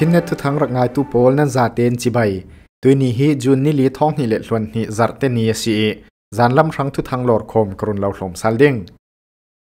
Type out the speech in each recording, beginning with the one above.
ชินเนทุทังรักงายตูโปลนั้นจาเตนจิใบตัวนี้ฮีจุนนิลีท้องนี่เล็ด่วนนี่จัดเตนีสีจานลำครั้งทุทังหลอดคมกรุนเหลาสลมซาลดิง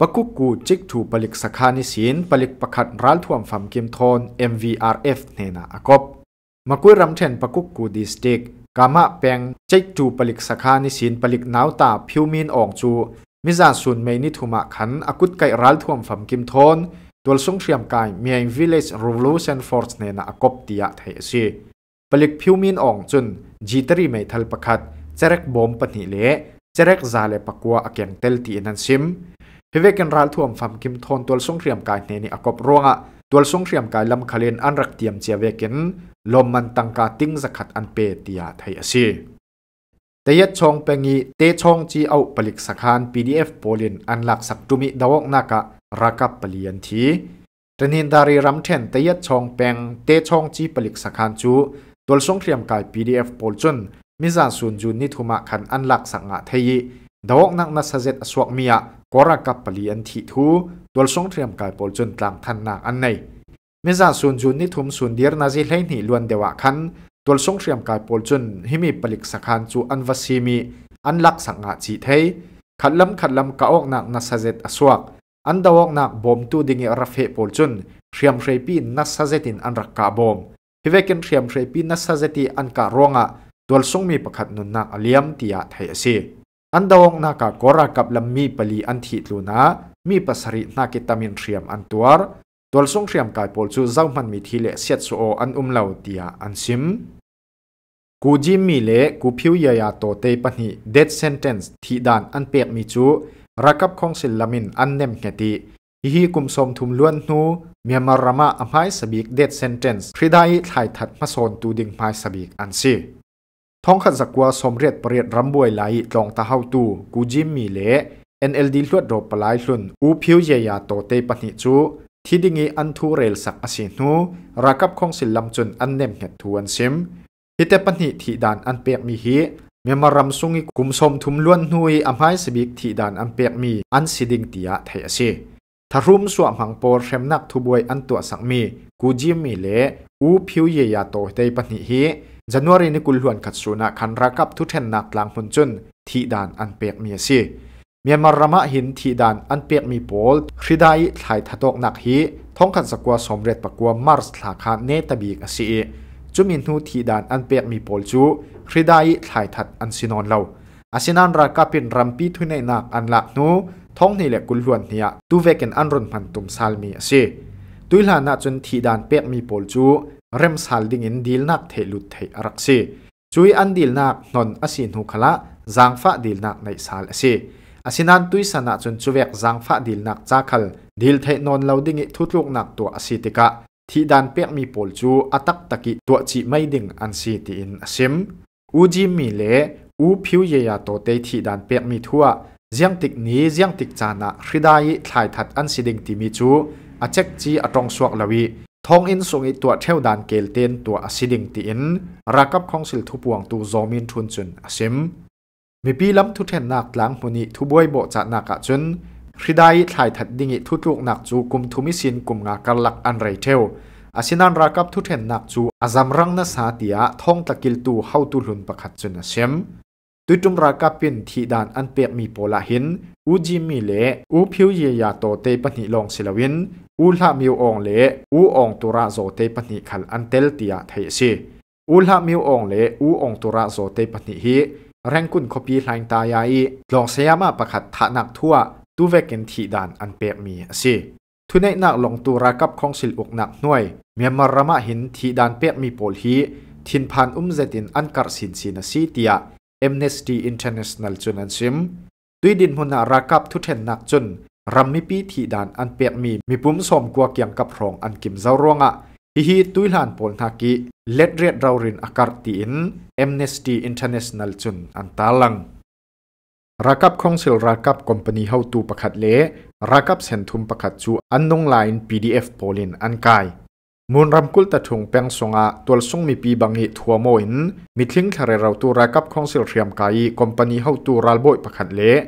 ปะกุกูจิกถูปลิกสักานิสินปลิกประคัดร้านท่วมฝัมกกมทอน MVRF เนนาอกบมาคุยรำเทนปะกุกูดิสติก กามะแปงจิกถูปลิกสักานิสินปลิกนาวตาพิวมินอองจูมิจาสุนเมนิทุมะขันอกุตไกร้านท่วมฝัมกกมทอนตัวสงเชียมกายมีวิลเลจรู e v o l u t i o n f o เนนักบตียาเทสีปลิกพิวมินองจุนจีตรีไม่ทัลประคัดเจรกบอมปนิเละเจรกซาเลปกัวอเกียงเตลตีนันซิมฮิเวกันรัลทวมฟัมกิมทอนตัวสงเชียมกายเนี่ยนักบร่วงอ่ะตัวสงเชียมกายลำคาเลนอันรักเตียมเจียเวกินลมมันตังกาติ้งสักขัดอันเปตียาเทสีแต่ยัดชงเป็งีเตชงจีเอาปลิกสักาน PDF โพลินอันหลักสักตุมิดาวกนักะรักับเปลี่ยนทีรนินดารีรัมเทนเตยชองแปงเตชองจีปลิกสักขันจูตัวสงเตรียมกาย PDF ปอลจนมิจาสุนจุนนิทุมะขันอันหลักสังอาเทยีดอกนักนัสเซตสวกเมียกรักับเปลี่ยนทีทูตัวสงเตรียมกายปพลจนตางทันนาอันในมิจาสุนจุนนิทุมสุนเดียร์นาจิเลนีลวนเดวะขันตัวสงเตรียมกายปพลจนหิมีปลิกสักขันจูอันวสีมี อันหลักสังอาจีเทยขัดลำขัดลำกะออกนักนัสเซตสวก an dawak nak bom tu ding i rafe pol chun riam rei pi na sa zetin an rak ka bom hi vekin riam rei pi na sa zeti an ka ronga dol song mi pakhat n u ti a thai ase an dawak nak ka kora kap lam mi pali an thi tlu na mi pasari na t a m a n t u a g r o l chu z a i t i set so o ti a n s i รักับของศิลลมินอันเนมเฮติฮีกุมสมทุมล้วนนู เมียมารามาอภัยสบิกเดดเซนเทนส์คริได้ถ่ายถัดมาโซนตูดิงพายสบิกอันซีท้องขันสกัวสมเรียดเปรียดรำบวยไหลลองตาเฮาตูกูจิมมีเละเอ็นเอลดีลวดโดปลายสุน อูพิวเยยาโตเตปนิจูที่ดิงีอันทูเรลสักอสินูรักับของศิลมจุนอันเนมเหตทวนซิมฮิเตปนิทีดานอันเปียกมีฮีเมมารำซุงกุมสมทุมล้วนหนุยอำไห้สบิกทีดานอันเปียกมีอันสิดิงตียะไทยสิทารุมสวมหังโปรเรมนักทุบวยอันตัวสักมีกูจิมมีเลอูผิวเยียโตเตยปนิฮีจันวารีนกุลหวนขัดสุนักขันรักับทุเทนนักหลังหุ่นจุนทีดานอันเปียกมีสิเมียนมารมะหินทีดานอันเปียกมีโปลคริไดายถ่ายทะตกหนักฮีท้องขันสกัวสมเร็จปะกัวมาร์สถาคาเนตบีกอสีจุมินทูทีดานอันเปียกมีโพลจูริดาถ่ายถัดอันซินอนเราอาเซนันรักกัเป็นรัมปีทุนในนักอันละกนูท้องในีแหละกุลวนเนี่ยตูเวกันอันรุนพันตุมซาลมีสิตุยลานาจนทีดานเปียกมีโพลจู เริ่มซาลดิ่งอินดีลนักเทลุดเทอรักสิจุยอันดีลนักนอนอาศินหุคละจางฟ้าดีลนักในซาลสิอาศินันตุยสนาจนจุเวกจางฟ้าดีลนักจ้าคัลดีลเทนอนเราดิ่งทุลุกนักตัวอาศิติกะที่ดันเปียกมีปลจูอัตักตะกิตัวจีไม่ดึงอันซีตีอินซิมอูจีมีเลอูผิวเยียโตเตที่ดันเปียกมีทั่วเซียงติกนี้เซียงติกจานะริดายถ่ายถัดอันสิดิงตีมีจู อาเจ็กจีอัตรงสวกลวีทองอินสุงอีตัวเทวดานเกลเตนตัวอสิดิงตีอินรักับของสิลทุปวงตูโจมินทุนจุนอซิมมีปีล้ำทุเทนนักหลังมุนีทุบวยโบจะนักจุนรไดาย่ายถัดดิ่งทุทุกหนักจูกลุ่มทุมิสินกลุ่มงากรลักอันไรเทวอาชินันรักับทุเทนหนักจูอาจำมรังนัสาติยาท่องตะกิลตูเฮาตุลุนประคัดจุนเสียมตุจุมรักับเป็นที่ดานอันเปียกมีโปละหินอูจิมีเลอูพิวเยียโตเตปนิลองศิลวินอูลามิวองเลอูองตุระโซเตปนิขัลอันเตลติยาไทเีอูลามิวองเลอูองตุระโซเตปนิฮีแรงกุนคบีหลายตายายลองเสียมาประคัดทะนักทั่วตัวเวกินทีดันอันเปียมีสิทุนเอกนักลงตัวรักับของสิลอกนักหน่วยเมียมารมะหินทีดันเปียมีโพลฮีทินพันอุ้มเจตินอันกัดสินสินสีเตียเอ็มเนสตีอินเตอร์เนชั่นแนลจุนันซิมด้วยดินหุ่นนักรักับทุเทนนักจุนรำมีปีทีดันอันเปียมีมีปุ่มสมกัวเกี่ยงกับรองอันกิมเจ้าร่วงอ่ะฮีฮีตัวหลานโพลฮากิเลดเรียดเราเรินอากาศตีนเอ็มเนสตีอินเตอร์เนชั่นแนลจุนอันตาลังรักับของเซลรักับคอมพานีเฮาตูประคัดเละรักับเซนทุมประคัดจูอันนงไลน์ PDF โพลินอันกายมูลรำกุลตะทงแปงสงะตัวสงมีปีบางเหตุทัวโมินมีทิ้งทะเลเราตัวรักับของเซลเรียมกายคอมพานีเฮาตูรัลบอยประคัดเละ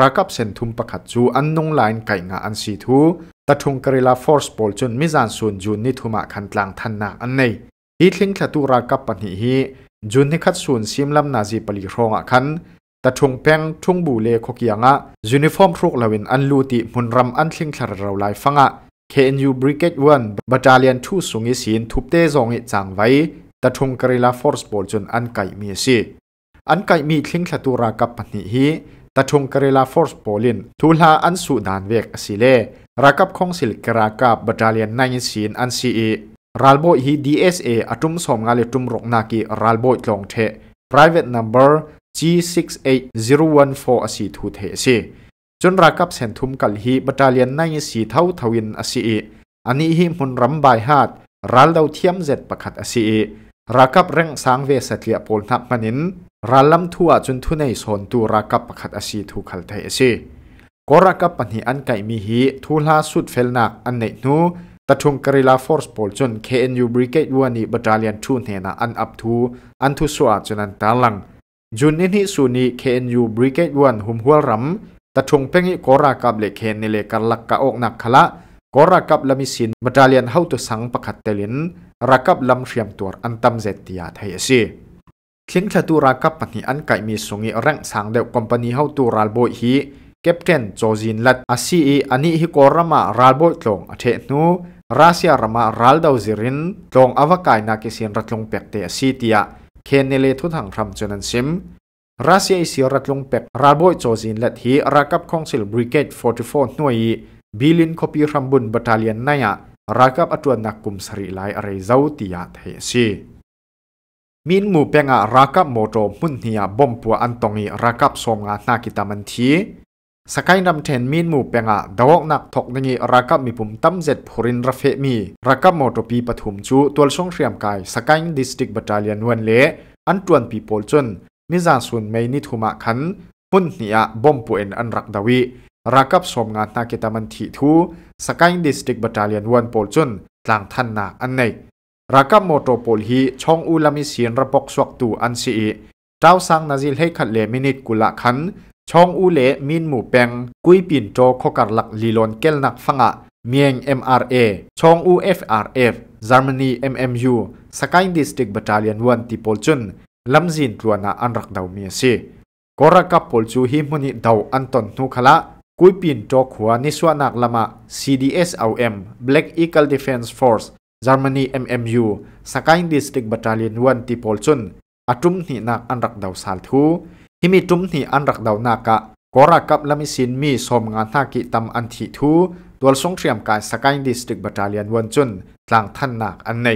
รักับเซนทุมประคัดจูอันนงไลน์ไก่งาอันสีทูตะทงกริลาฟอร์สบอลจนมิจานส่วนจูนนิทุมะคันกลางทันนาอันในอีทิ้งทะตูรักับปัญหิจุนนิคัดส่วนซิมลำนาจีปลีรองอ่ะคันตะชงเพ่งชงบูเล่ขกียงะยูนิฟอร์มทุกเลวินอันลูติมุนรำอันเชิงชาราลายฟังะ KNU Brigade 1 b a รเ a ียน n ูสุงิสินทุบเตจองิจังไว้ แต่ทงกริลาฟอร์สบอลจนอันไก่มีสิอันไก่มีทิ้งสตูรักับปนิฮีตะทงกริลาฟอร์สบอลินทุลหาอันสุดานเวกสิเลรักับของสิลกรากับ b a t t a l น o ยสินอันสีรัลโบฮี DSA อัตุมสมงาเลตุมรกนากีรัลโบจงเท Private Number G68014 อสีทูเทซีจนรากับเซนทุมกัลฮีบัตาเลียนในสีเท่าทวินอสีอันนี้ฮิมุนรำบายฮาดรัลเดาเทียมเจ็ดประคัดอสีรากับเร่งสางเวสเตียโพลนับมันินรัลลัมทัวจนทุนในโซนตัวรากับประคัดอสีทูคัลเทซีกรากับปัญหาอันไก่มีฮีทูลาสุดเฟลนักอันเนนูตะทุงกริลาฟอร์สโพลจน KNU Brigade วานีบัตาเลียนทูเนนาอันอับทูอันทุสวาจนันตาลังจุนอินฮิสุนีเคนยูบริเกตวันหุมหัวรำตัดชงเพ่งอีกอรากับเลเคนในเลกันลักกะอกนักขละกอรากับลำมิสินมาดาเลียนเฮาตัวสังประขัดเตลินรักับลำเชียมตัวอันตัมเจตียาไทยสิขิงขัตุรักับปัญนาอันไกมีสงีิรังสังเดวคอมพานีเฮาตัวรัลโบฮีเกปเทนโจจินลัดอาซีอีอันนี้ฮิกอรามารัลโบตลงอเทนูรัสเซียรามารัลดาวซิรินตลงอวกายนาเกสินรัตลงเปียกเตอซีตียาเคนเนเลทุถังรำจนันซิมรัสเซียสิรัตลงเป็กราบอยโจจินและทีรักับของสิลบริเกต44หน่วยบิลินคอปีรำบุนบัตาเลียนนายะรักับอตวนนักกุมสรีไลอะไรเจ้าติยาเทซีมินมูเปงะรักับโมโตมุนเฮียบอมปัวอันตงอีรักับสมงานนากิตามันทีสกายนำเทนมีนหมู่เปงะดาวกนักทกนงีรักับมีปุ่มตั้มเจ็ดพูรินรเฟมีรักับมอตปีปฐุมจูตัวช่องเรียมกายสกายดิสติกบัตเลียนวันเลอันตวนปีโปลจนมิจาสุนไม่นิทุมะขันหุ่นเนียบอมปุเอ็นอันรักดาวีรักับสมงานนาเกตามันทีทูสกายดิสติกบัตเลียนวันโปลจนกลางทันนาอันในรักับมอตโพลฮีช่องอุลามิเสียนระปกสวกตูอันซีเจ้าสังนาจิลให้ขัดเลมินิตกุละขันช่องอูเล่มินหมู่เปงกุยปินโจโคกัดหลักลีลอนเกลนักฟังอ่ะเมียง MRA ช่อง UFRF Germany MMU Sakai District Battalion 1ที่ปอลจุนลำจินรัวนาอันรักดาวเมียซีกอรักับปอลจูฮิมุนิดาวอันตนนุขละกุยปินโจหัวนิสวนักลามะ CDS AUM Black Eagle Defense Force Germany MMU Sakai District Battalion 1ที่ปอลจุนอาจุมหินักอันรักดาวสาลทูฮิมิจุมที่อันรักดาวนากะกอรากับลมิสินมีสมงานทากิตำอันทิทูตัวสงเตรียมการสกายดิสตริกบัตเลียนวันจุนทางท่านนักอันใน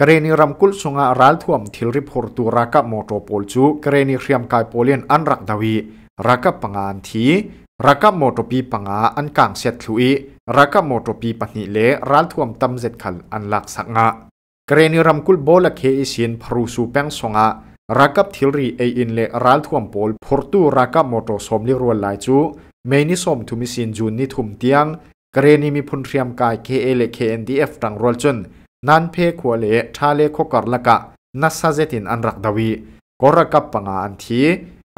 กรณีรำคุลสงารัลท่วมทิลริพอร์ตูรักับมอโตโปลจูกรณีเรียมกายโปเลียนอันรักดาวีรักับปังานทีรักับมอโตปีปังาอันกางเซตลุยรักับมอโตปีปนิเลรัลท่วมตำเจ็ดขันอันหลักสักงะกรณีรำคุลโบลเคอิสินพรูสูแปงสงารักับทิลรีเออินเลรัลทวมปอลพอร์ตูรักับมอโตสมลิรวนลจูเมนิสมทุมิสินจูนนิทุมเตียงกรณีมีพลเทียมกายเคเอเลเคเอ็นดีเอฟตังรวลจนนันเพคัวเลทาเลโคกอรลกะนัสซาเจตินอันรักดาวีก็รักับปังอันที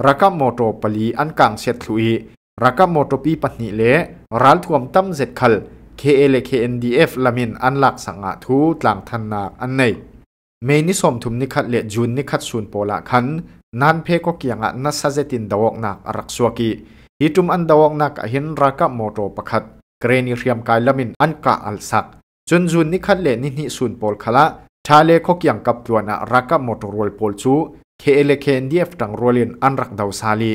รักับมอโตปลีอันกังเซตลุยรักับมอโตปีปัตนิเลรัลทวมตั้มเซตคัลเคเอเลเคเอ็นดีเอฟลามินอันหลักสังอาทูตลางทันนาอันในเมนิสมทุมนิคัดเลจุนนิคัดสุนโปละขันนันเพก็เกียงอัะนัสเซตินดาวกนักรักสวกีฮิตุมอันดาวกนักหินรักโมโตประคัดเกรนิเรียมกายละมินอันกะอัลสักจนจุนนิคัดเลนินิสุนโปลคละชาเลก็เกียงกับตัวนักรักโมโตรวลโปลจูเคเเลเคนดีฟตังรวลินอันรักดาวซาลี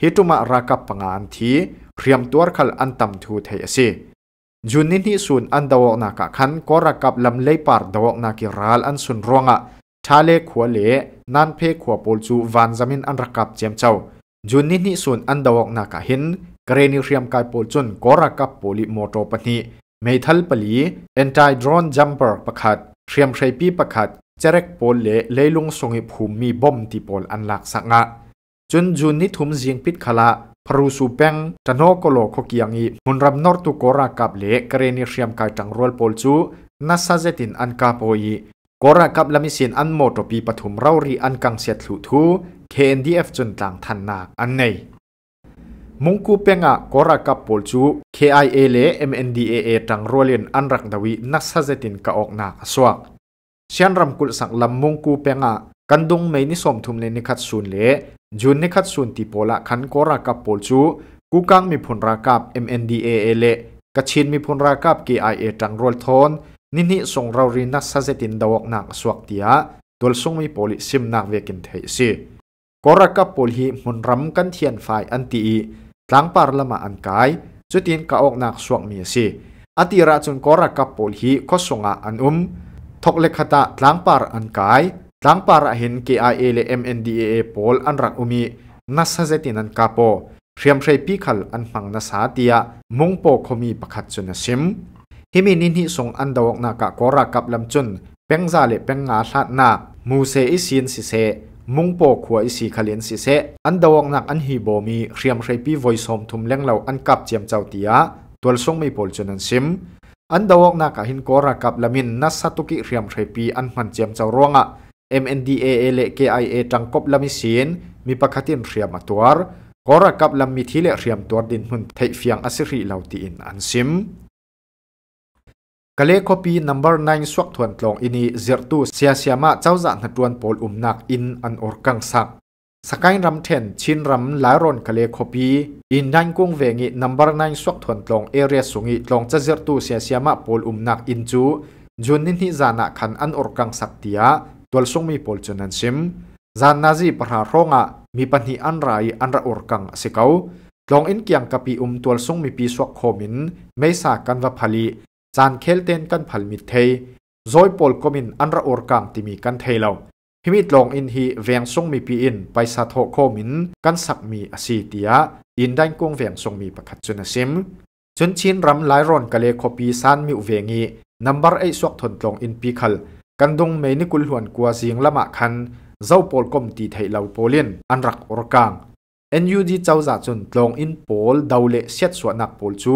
ฮิตุมารักปังอันทีเรียมตัวขัลอันตำทูเทยสีจุนนินิสุนอันดาวนักขันก็รักกับลำเลี้ยปาร์ดาวนักิรัลอันสุนรวงะชาเลขัวเล่นันเพขัวปูจูวันจามินอันรักกับเจียมเจ้าจุนนินิสุนอันดาวนักหินเกรนิเรียมกายปูจุนก็รักกับปูลิมอโตปนีเมทัลปลีเอนไทดรอนจัมเปอร์ประคัดเรียมชัปีประคัดเจเรกปูเล่เลยลุงสรงหิภูมิมีบอมติปูลอันหลักสังะจนจุนนิทุมเสียงปิดขละพรูสูเปงจันโอกโลขกียงอีมุนรับนอร์ตุกรากับเลกเรนิเชียมกายจังรวลปอลจูนัสซาเซตินอันกาโปอีกรากับลามิเซนอันโมตปีปฐุมเรารีอันกังเสียทุทูีเอฟจนต่างทันนา อันในมุงกูเปงะกรากับปอลจู KIA เล MNDAA จังรวลเลนอันรักดวีนัสซาเซตินกะออกนาสวกเชียนรำกุลสักลำมุงกูเปงะกันดุงไม่นิสมทุมเลนิคัดสูนเลจุนนิคัดส่วนตีโพละขันกรากับพลจูกูกังมีผลรากับ MNDA เอเลกชินมีผลรากับ KIA จังรอลทอนนินิส่งเรารยนักซาเซตินดาวกนักสวกเตียตัวส่งมีโพลิซิมนักเวกินเทซีกรากับพลฮีมุนรำกันเทียนไฟอันตีทางปาร์ลมาอันกายจุดินกาออกนักสวกมีซีอติราจุนกรากับพลฮีก็ส่งอันอุมทกเลขตาทางปาร์อันกาย tlang para hin KIA le MNDAA pol an rak umi na sa zetin an kapo riam rei pi khal an mang na sa tia mung po khomi pakhat chun sim himi nin hi song an dawak na ka kora kap lam chun pengza le penga hlat na mu se isin si se mung po khua isi khalin si se an dawak nak an hi bomi riam rei pi voi som thum leng lo an kap chiam chau tia tol song mei pol chun an sim an dawak na ka hin kora kap lamin na satuki riam rei pi an man chiam chau ronga MNDAA แ KIA จังกบลำมิเสียนมีปกติเรียมตัวกรกับลำมิทีแลเรียมตัวดินหุ่นไทยเฟียงอสิริเหล่าตีนอันซิมกะเลคอปีนัมเบอร์9สวกทวนตลองอินีเจีร์ตูเซียเสียมาเจ้าจันหตวนโปลอุมนักอิน อันอรกังสัก สกายรำเทนชินรำลารอนกะเลคอปีอินดังกุ้งเวงินัมเบอร์9สวกทวนตลองเอเรียสุงิตลองจเจีร์ตูเซียเสียมาโปลอุมนักอินจูจุนนินฮิจานักขันอันอรกังสักเตียตัวส่งมีพอลจนันซิมจานนาจีประหาโรงะมีปัญหาอันไรอันระอุกังสิเขาลองอินเกียงกับปีอุมตัวส่งมีปีสวกโคมินไม่สากันวาพลีจานเคลเตนกันพัลมิเทยโดยพอลก็มินอันระอุกังที่มีกันเทเราพิมิตลองอินฮีเวียงส่งมีปีอินไปสะทโคมินกันสักมีอสีเตียอินดังกงเวียงส่งมีประคัตจนัซิมจนชินรำหลายรอนกะเลคปีซานมิอเวงีนัมเบอร์ไอสวกทนลองอินปีคัลกันดงเมนิกุลหวนกัวเสียงละมาคันเจ้าโปลกมตีไทยเหล่าโปเลียนอันรักอรกาง NUD เจ้าจ่าจนตรงอินโปลดาวเละเสียดสวนักโปลจู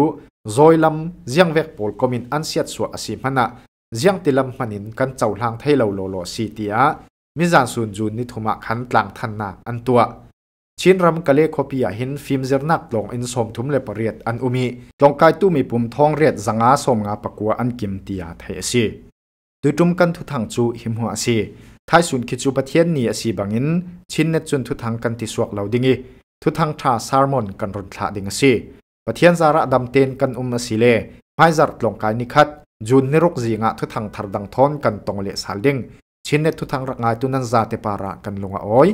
รอยลำเจียงเวกโปลกมินอันเสียดสวอสิมันะเจียงติลำมันินกันเจ้าหลางไทยเหล่าโลโลสีเตียมิจานซูนจูนนิทุมะคันตลางทันนาอันตัวชินรำกะเลคอปียหินฟิล์มเจรนักลงอินสมทุมเลปเรียดอันอุมิลงกายตู้มีปุ่มทองเรียดสังอาสมงาปะกัวอันกิมเตียไทยสีตุจุมกันทุทังจูหิมหัวสีท้ายสุดคิดจูปะเทียนนี่สีบางอินชินเนจุนทุทังกันติสวกเหล่าดิงีทุทังชาซาร์มอนกันรุนชาดิงสีปะเทียนจาระดำเตนกันอุมมสีเลไม่จัดลงกายนิคัดจูนนิรกจีงะทุทังทารดังทอนกันตรงเลสฮาลดิงชินเนทุทังรักงายตุนันซาเตปาระกันลงอ้อย